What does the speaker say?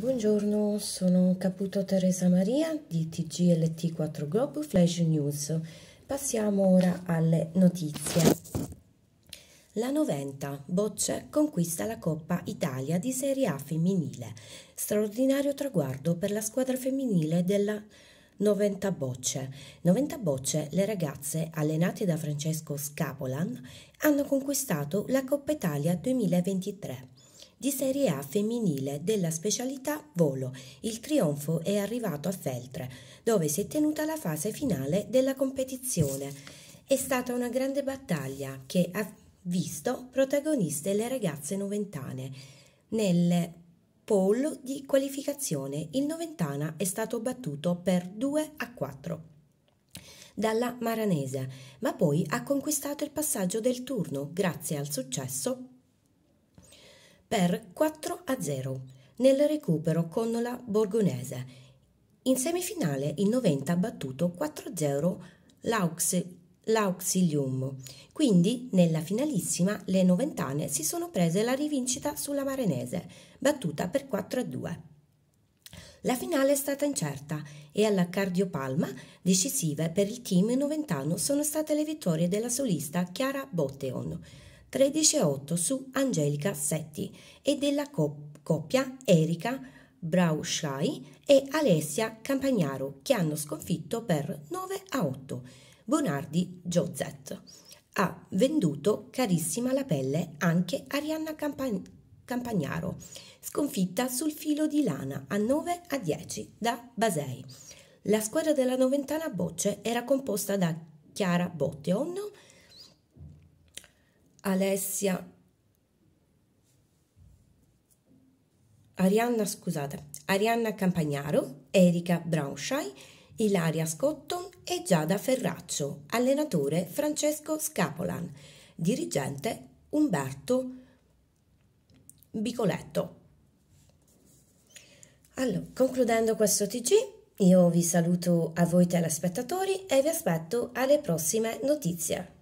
Buongiorno, sono Caputo Teresa Maria di TGLT4 Globo Flash News. Passiamo ora alle notizie. La 90 Bocce conquista la Coppa Italia di Serie A femminile. Straordinario traguardo per la squadra femminile della 90 bocce. 90 bocce le ragazze allenate da Francesco Scapolan hanno conquistato la Coppa Italia 2023 di Serie A femminile della specialità volo. Il trionfo è arrivato a Feltre, dove si è tenuta la fase finale della competizione. È stata una grande battaglia che ha visto protagoniste le ragazze noventane. Nel poll di qualificazione il noventana è stato battuto per 2 a 4 dalla Maranese, ma poi ha conquistato il passaggio del turno grazie al successo per 4 a 0 nel recupero con la Borgonese. In semifinale il 90 ha battuto 4 a 0 l'aux, l'Auxilium. Quindi nella finalissima le noventane si sono prese la rivincita sulla Marenese, battuta per 4 a 2. La finale è stata incerta e alla cardiopalma decisive per il team noventano sono state le vittorie della solista Chiara Botteon. 13-8 su Angelica Setti e della coppia Erika Brauschai e Alessia Campagnaro che hanno sconfitto per 9-8 Bonardi Jozet. Ha venduto carissima la pelle anche Arianna Campagnaro. Campagnaro, sconfitta sul filo di lana a 9 a 10 da Basei. La squadra della Noventana Bocce era composta da Chiara Botteonno, Alessia Arianna, scusate, Arianna Campagnaro, Erika Braunschai, Ilaria Scotton e Giada Ferraccio, allenatore Francesco Scapolan, dirigente Umberto Bicoletto. Allora, concludendo questo TG, io vi saluto a voi telespettatori e vi aspetto alle prossime notizie.